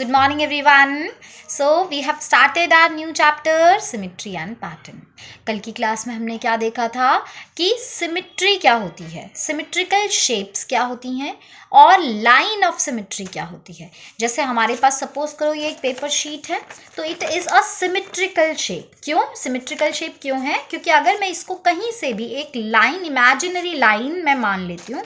Good morning everyone. So we have started our new chapter symmetry and pattern. कल की class में हमने क्या देखा था कि सिमिट्री क्या होती है सिमिट्रिकल शेप्स क्या होती हैं और लाइन ऑफ सिमिट्री क्या होती है जैसे हमारे पास सपोज करो ये एक पेपर शीट है तो it is a symmetrical shape क्यों सिमिट्रिकल शेप क्यों है क्योंकि अगर मैं इसको कहीं से भी एक लाइन इमेजिनरी लाइन मैं मान लेती हूँ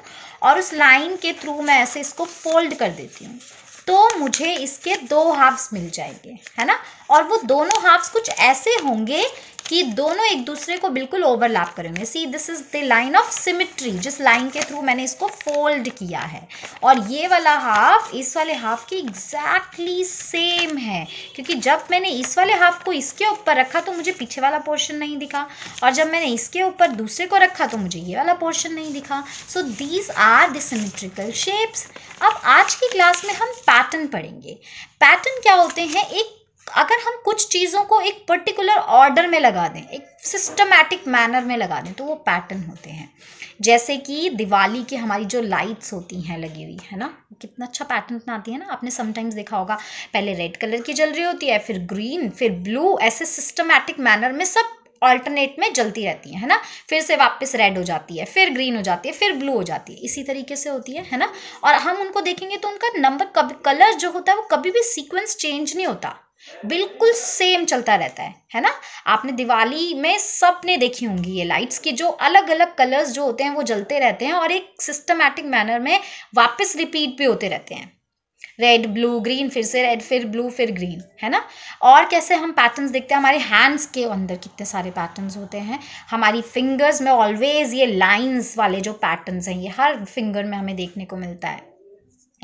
और उस लाइन के थ्रू मैं ऐसे इसको फोल्ड कर देती हूँ तो मुझे इसके दो हाफ्स मिल जाएंगे है ना और वो दोनों हाफ्स कुछ ऐसे होंगे कि दोनों एक दूसरे को बिल्कुल ओवरलैप करेंगे see this is the line of symmetry जिस लाइन के थ्रू मैंने इसको फोल्ड किया है और ये वाला हाफ इस वाले हाफ की एग्जैक्टली exactly सेम है क्योंकि जब मैंने इस वाले हाफ को इसके ऊपर रखा तो मुझे पीछे वाला पोर्शन नहीं दिखा और जब मैंने इसके ऊपर दूसरे को रखा तो मुझे ये वाला पोर्शन नहीं दिखा so these are the symmetrical shapes अब आज की क्लास में हम पैटर्न पढ़ेंगे पैटर्न क्या होते हैं एक अगर हम कुछ चीज़ों को एक पर्टिकुलर ऑर्डर में लगा दें एक सिस्टमैटिक मैनर में लगा दें तो वो पैटर्न होते हैं जैसे कि दिवाली की हमारी जो लाइट्स होती हैं लगी हुई है ना कितना अच्छा पैटर्न बनाती है ना आपने समटाइम्स देखा होगा पहले रेड कलर की जल रही होती है फिर ग्रीन फिर ब्लू ऐसे सिस्टमैटिक मैनर में सब ऑल्टरनेट में जलती रहती है है ना फिर से वापस रेड हो जाती है फिर ग्रीन हो जाती है फिर ब्लू हो जाती है इसी तरीके से होती है है ना और हम उनको देखेंगे तो उनका नंबर कभी कलर जो होता है वो कभी भी सीक्वेंस चेंज नहीं होता बिल्कुल सेम चलता रहता है है ना आपने दिवाली में सपने देखी होंगी ये लाइट्स के जो अलग अलग कलर्स जो होते हैं वो जलते रहते हैं और एक सिस्टमैटिक मैनर में वापस रिपीट भी होते रहते हैं रेड ब्लू ग्रीन फिर से रेड फिर ब्लू फिर ग्रीन है ना और कैसे हम पैटर्न्स देखते हैं हमारे हैंड्स के अंदर कितने सारे पैटर्न्स होते हैं हमारी फिंगर्स में ऑलवेज ये लाइंस वाले जो पैटर्न्स हैं ये हर फिंगर में हमें देखने को मिलता है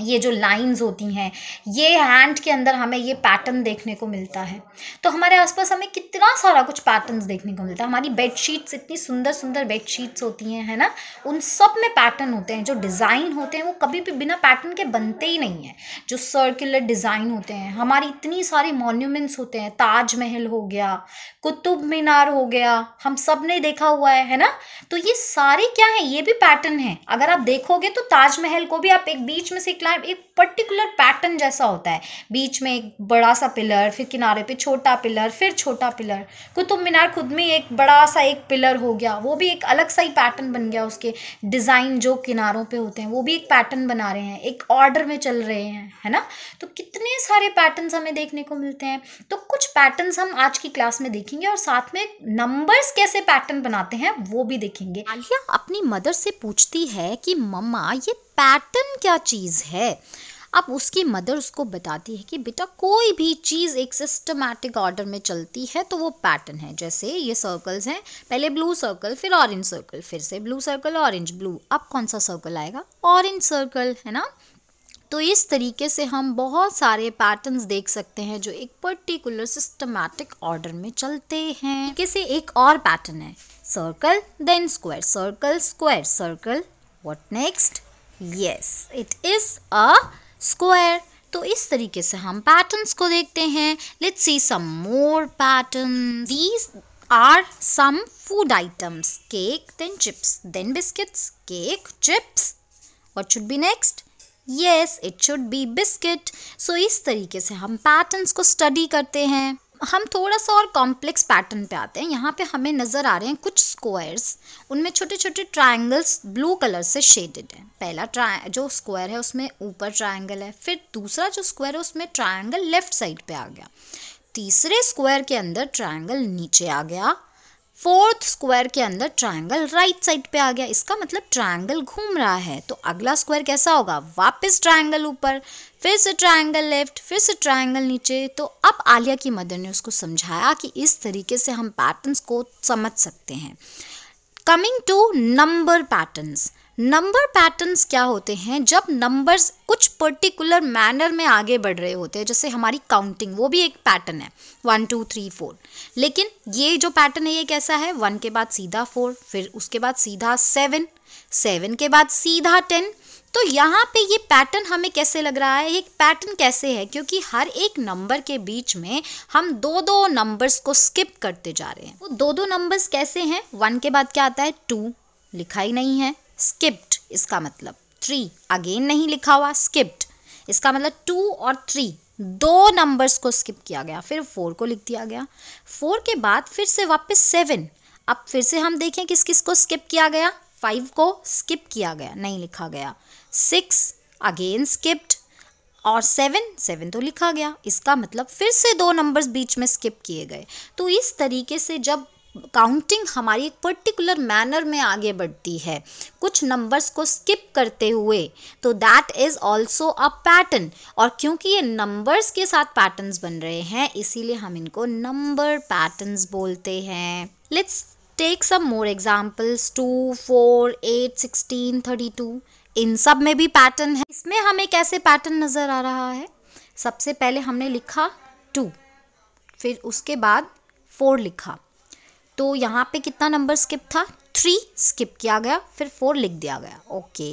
ये जो लाइंस होती हैं ये हैंड के अंदर हमें ये पैटर्न देखने को मिलता है तो हमारे आसपास हमें कितना सारा कुछ पैटर्न्स देखने को मिलता है हमारी बेडशीट्स इतनी सुंदर सुंदर बेडशीट्स होती हैं है ना उन सब में पैटर्न होते हैं जो डिज़ाइन होते हैं वो कभी भी बिना पैटर्न के बनते ही नहीं हैं जो सर्कुलर डिज़ाइन होते हैं हमारी इतनी सारी मोन्यूमेंट्स होते हैं ताजमहल हो गया कुतुब मीनार हो गया हम सब ने देखा हुआ है है ना तो ये सारे क्या है ये भी पैटर्न है अगर आप देखोगे तो ताजमहल को भी आप एक बीच में से क्लाइंब एक पर्टिकुलर पैटर्न जैसा होता है बीच में एक बड़ा सा पिलर फिर किनारे पे छोटा पिलर फिर छोटा पिलर कुतुब मीनार खुद में एक बड़ा सा एक पिलर हो गया वो भी एक अलग सा ही पैटर्न बन गया उसके डिज़ाइन जो किनारों पे होते हैं वो भी एक पैटर्न बना रहे हैं एक ऑर्डर में चल रहे हैं है ना तो कितने सारे पैटर्न हमें देखने को मिलते हैं तो कुछ पैटर्न हम आज की क्लास में देखेंगे और साथ में नंबर्स कैसे पैटर्न बनाते हैं वो भी देखेंगे आलिया अपनी मदर से पूछती है कि मम्मा ये पैटर्न क्या चीज़ है अब उसकी मदर उसको बताती है कि बेटा कोई भी चीज़ एक सिस्टमैटिक ऑर्डर में चलती है तो वो पैटर्न है जैसे ये सर्कल्स हैं पहले ब्लू सर्कल फिर ऑरेंज सर्कल फिर से ब्लू सर्कल ऑरेंज ब्लू अब कौन सा सर्कल आएगा ऑरेंज सर्कल है ना तो इस तरीके से हम बहुत सारे पैटर्न्स देख सकते हैं जो एक पर्टिकुलर सिस्टमैटिक ऑर्डर में चलते हैं किसे एक और पैटर्न है circle then square circle square circle what next yes it is a square तो इस तरीके से हम पैटर्न्स को देखते हैं let's see some more pattern these are some food items cake then chips then biscuits cake chips what should be next yes it should be biscuit so इस तरीके से हम पैटर्न्स को स्टडी करते हैं हम थोड़ा सा और कॉम्प्लेक्स पैटर्न पे आते हैं यहाँ पे हमें नज़र आ रहे हैं कुछ स्क्वायर्स उनमें छोटे छोटे ट्रायंगल्स ब्लू कलर से शेडेड हैं पहला ट्रा जो स्क्वायर है उसमें ऊपर ट्रायंगल है फिर दूसरा जो स्क्वायर है उसमें ट्रायंगल लेफ्ट साइड पे आ गया तीसरे स्क्वायर के अंदर ट्राइंगल नीचे आ गया फोर्थ स्क्वायर के अंदर ट्रायंगल राइट साइड पे आ गया इसका मतलब ट्रायंगल घूम रहा है तो अगला स्क्वायर कैसा होगा वापस ट्रायंगल ऊपर फिर से ट्रायंगल लेफ्ट फिर से ट्रायंगल नीचे तो अब आलिया की मदर ने उसको समझाया कि इस तरीके से हम पैटर्न्स को समझ सकते हैं coming to number patterns number patterns क्या होते हैं जब नंबर्स कुछ पर्टिकुलर मैनर में आगे बढ़ रहे होते हैं जैसे हमारी काउंटिंग वो भी एक पैटर्न है वन टू थ्री फोर लेकिन ये जो पैटर्न है ये कैसा है वन के बाद सीधा फोर फिर उसके बाद सीधा सेवन सेवन के बाद सीधा टेन तो यहाँ पे ये पैटर्न हमें कैसे लग रहा है एक पैटर्न कैसे है क्योंकि हर एक नंबर के बीच में हम दो दो नंबर्स को स्किप करते जा रहे हैं वो दो दो नंबर्स कैसे हैं वन के बाद क्या आता है टू लिखा ही नहीं है स्किप्ड इसका मतलब थ्री अगेन नहीं लिखा हुआ स्किप्ड इसका मतलब टू और थ्री दो नंबर्स को स्किप किया गया फिर फोर को लिख दिया गया फोर के बाद फिर से वापस सेवन अब फिर से हम देखें किस किस को स्किप किया गया फाइव को स्किप किया गया नहीं लिखा गया सिक्स अगेन स्किप्ड और सेवन सेवन तो लिखा गया इसका मतलब फिर से दो नंबर्स बीच में स्किप किए गए तो इस तरीके से जब काउंटिंग हमारी एक पर्टिकुलर मैनर में आगे बढ़ती है कुछ नंबर्स को स्किप करते हुए तो that is also a pattern और क्योंकि ये नंबर्स के साथ पैटर्न्स बन रहे हैं इसीलिए हम इनको नंबर पैटर्न्स बोलते हैं let's take some more examples two four eight sixteen thirty two इन सब में भी पैटर्न है इसमें हमें कैसे पैटर्न नज़र आ रहा है सबसे पहले हमने लिखा टू फिर उसके बाद फोर लिखा तो यहाँ पे कितना नंबर स्किप था थ्री स्किप किया गया फिर फोर लिख दिया गया ओके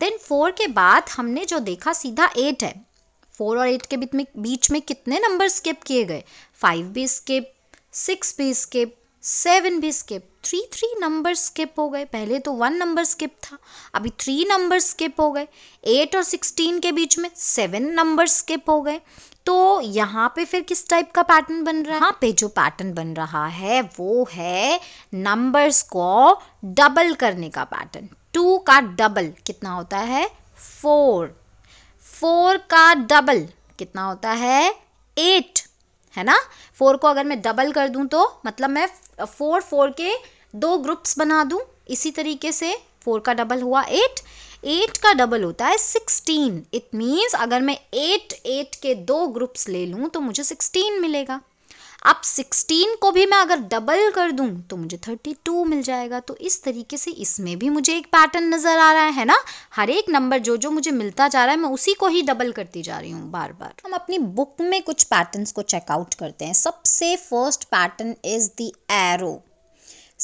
देन फोर के बाद हमने जो देखा सीधा एट है फोर और एट के बीच में बीच में कितने नंबर स्किप किए गए फाइव भी स्किप सिक्स भी स्किप सेवन भी skip three three number skip हो गए पहले तो वन नंबर स्किप था अभी थ्री नंबर स्किप हो गए एट और सिक्सटीन के बीच में सेवन नंबर स्किप हो गए तो यहाँ पे फिर किस टाइप का पैटर्न बन रहा है यहाँ पे जो पैटर्न बन रहा है वो है नंबर्स को डबल करने का पैटर्न टू का डबल कितना होता है फोर फोर का डबल कितना होता है एट है ना फोर को अगर मैं डबल कर दूं तो मतलब मैं फोर फोर के दो ग्रुप्स बना दूं इसी तरीके से फोर का डबल हुआ एट एट का डबल होता है सिक्सटीन इट मीन्स अगर मैं एट एट के दो ग्रुप्स ले लूँ तो मुझे सिक्सटीन मिलेगा अब सिक्सटीन को भी मैं अगर डबल कर दूँ तो मुझे थर्टी टू मिल जाएगा तो इस तरीके से इसमें भी मुझे एक पैटर्न नज़र आ रहा है, है ना हर एक नंबर जो जो मुझे मिलता जा रहा है मैं उसी को ही डबल करती जा रही हूँ बार बार हम अपनी बुक में कुछ पैटर्न्स को चेकआउट करते हैं सबसे first pattern is the arrow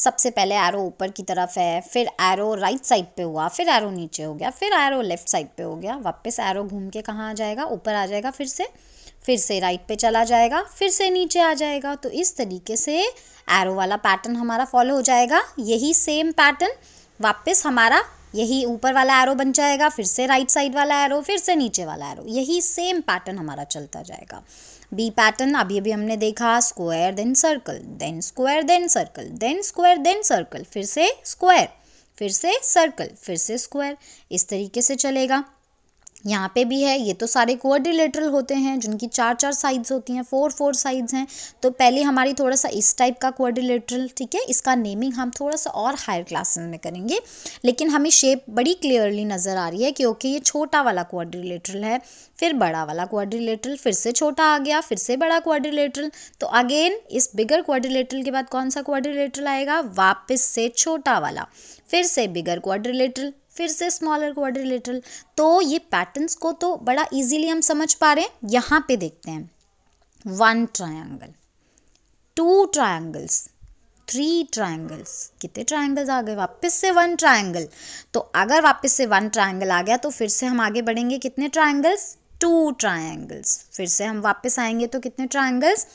सबसे पहले एरो ऊपर की तरफ है फिर एरो राइट साइड पे हुआ फिर एरो नीचे हो गया फिर एरो लेफ्ट साइड पे हो गया वापस एरो घूम के कहाँ आ जाएगा ऊपर आ जाएगा फिर से फिर से राइट पे चला जाएगा फिर से नीचे आ जाएगा तो इस तरीके से एरो वाला पैटर्न हमारा फॉलो हो जाएगा यही सेम पैटर्न वापस हमारा यही ऊपर वाला एरो बन जाएगा फिर से राइट साइड वाला एरो फिर से नीचे वाला एरो यही सेम पैटर्न हमारा चलता जाएगा बी पैटर्न अभी अभी हमने देखा square then circle then square then circle then square then circle फिर से स्क्वायर फिर से सर्कल फिर से स्क्वायर इस तरीके से चलेगा यहाँ पे भी है ये तो सारे कोऑर्डिलेटरल होते हैं जिनकी चार चार साइड्स होती हैं फोर फोर साइड्स हैं तो पहले हमारी थोड़ा सा इस टाइप का कोऑर्डिलेटरल ठीक है इसका नेमिंग हम थोड़ा सा और हायर क्लासेस में करेंगे लेकिन हमें शेप बड़ी क्लियरली नज़र आ रही है कि ओके ये छोटा वाला कोआर्डिलेटरल है फिर बड़ा वाला कोआर्डिलेटरल फिर से छोटा आ गया फिर से बड़ा कोआर्डिलेटरल तो अगेन इस बिगर कोऑर्डिलेटरल के बाद कौन सा कोआर्डिलेटरल आएगा वापस से छोटा वाला फिर से बिगर क्वाड्रिलेटरल फिर से स्मॉलर क्वाड्रिलेटरल तो ये पैटर्न्स को तो बड़ा इजीली हम समझ पा रहे हैं यहाँ पे देखते हैं one triangle two triangles three triangles कितने ट्रायंगल्स आ गए वापस से वन ट्रायंगल तो अगर वापस से वन ट्रायंगल आ गया तो फिर से हम आगे बढ़ेंगे कितने ट्रायंगल्स टू ट्रायंगल्स फिर से हम वापस आएंगे तो कितने ट्रायंगल्स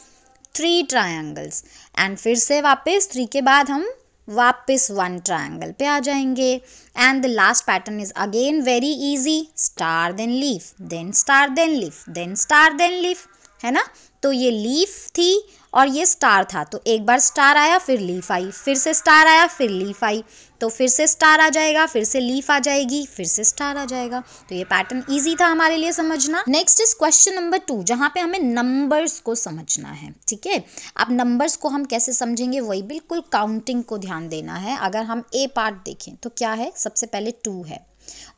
थ्री ट्रायंगल्स एंड फिर से वापस थ्री के बाद हम वापस वन ट्रायंगल पे आ जाएंगे and the last pattern is again very easy star then leaf then star then leaf then star then leaf है ना तो ये लीफ थी और ये स्टार था तो एक बार स्टार आया फिर लीफ आई फिर से स्टार आया फिर लीफ आई तो फिर से स्टार आ जाएगा फिर से लीफ आ जाएगी फिर से स्टार आ जाएगा तो ये पैटर्न इजी था हमारे लिए समझना next is question number two जहाँ पे हमें नंबर्स को समझना है ठीक है अब नंबर्स को हम कैसे समझेंगे वही बिल्कुल काउंटिंग को ध्यान देना है अगर हम ए पार्ट देखें तो क्या है सबसे पहले टू है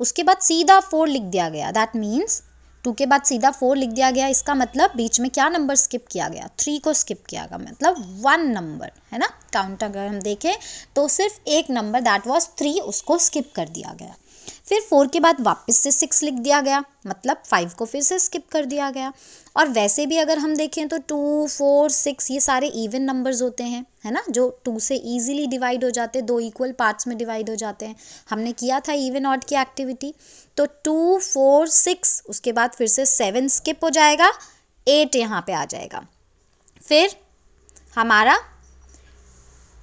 उसके बाद सीधा फोर लिख दिया गया दैट मीन्स टू के बाद सीधा फोर लिख दिया गया इसका मतलब बीच में क्या नंबर स्किप किया गया थ्री को स्किप किया गया मतलब वन नंबर है ना काउंट अगर हम देखें तो सिर्फ एक नंबर दैट वाज थ्री उसको स्किप कर दिया गया फिर फोर के बाद वापस से सिक्स लिख दिया गया मतलब फाइव को फिर से स्किप कर दिया गया और वैसे भी अगर हम देखें तो टू फोर सिक्स ये सारे इवन नंबर्स होते हैं है ना जो टू से इजीली डिवाइड हो जाते हैं दो इक्वल पार्ट्स में डिवाइड हो जाते हैं हमने किया था इवन ऑड की एक्टिविटी तो टू फोर सिक्स उसके बाद फिर से सेवन स्किप हो जाएगा एट यहाँ पे आ जाएगा फिर हमारा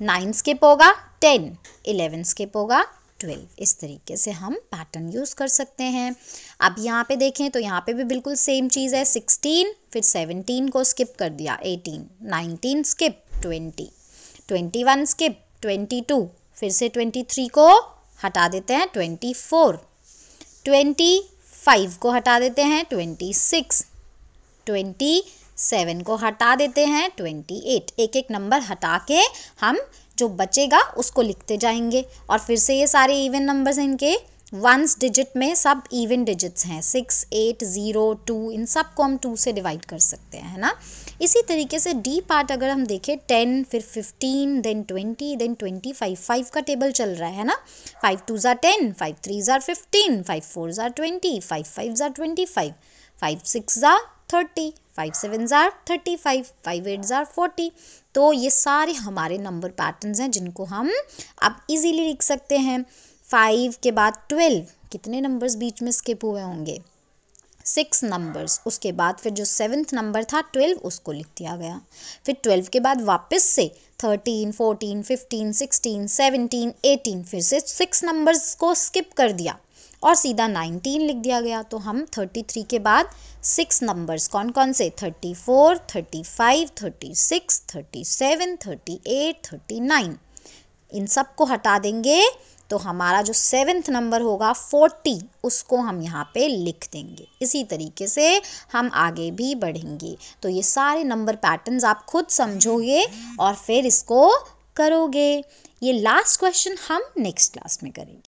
नाइन स्किप होगा टेन इलेवन स्किप होगा ट्वेल्व इस तरीके से हम पैटर्न यूज़ कर सकते हैं अब यहाँ पे देखें तो यहाँ पे भी बिल्कुल सेम चीज़ है सिक्सटीन फिर सेवनटीन को स्किप कर दिया eighteen nineteen skip twenty twenty one skip twenty two फिर से ट्वेंटी थ्री को हटा देते हैं ट्वेंटी फोर ट्वेंटी फाइव को हटा देते हैं ट्वेंटी सिक्स ट्वेंटी सेवन को हटा देते हैं ट्वेंटी एट एक एक नंबर हटा के हम जो बचेगा उसको लिखते जाएंगे और फिर से ये सारे इवन नंबर्स हैं इनके वंस डिजिट में सब इवन डिजिट्स हैं सिक्स एट ज़ीरो टू इन सब को हम टू से डिवाइड कर सकते हैं है ना इसी तरीके से डी पार्ट अगर हम देखें टेन फिर fifteen then twenty then twenty five five का टेबल चल रहा है ना five two za ten five three za fifteen five four za twenty five five za twenty five five six za thirty five seven za thirty five five eight za forty तो ये सारे हमारे number patterns हैं जिनको हम आप easily लिख सकते हैं फाइव के बाद ट्वेल्व कितने नंबर्स बीच में स्किप हुए होंगे सिक्स नंबर्स उसके बाद फिर जो सेवन्थ नंबर था ट्वेल्व उसको लिख दिया गया फिर ट्वेल्व के बाद वापस से thirteen fourteen fifteen sixteen seventeen eighteen फिर से सिक्स नंबर्स को स्किप कर दिया और सीधा 19 लिख दिया गया तो हम 33 के बाद सिक्स नंबर्स कौन कौन से 34, 35, 36, 37, 38, 39 इन सब को हटा देंगे तो हमारा जो सेवेंथ नंबर होगा फोर्टी उसको हम यहाँ पे लिख देंगे इसी तरीके से हम आगे भी बढ़ेंगे तो ये सारे नंबर पैटर्न्स आप खुद समझोगे और फिर इसको करोगे ये लास्ट क्वेश्चन हम नेक्स्ट क्लास में करेंगे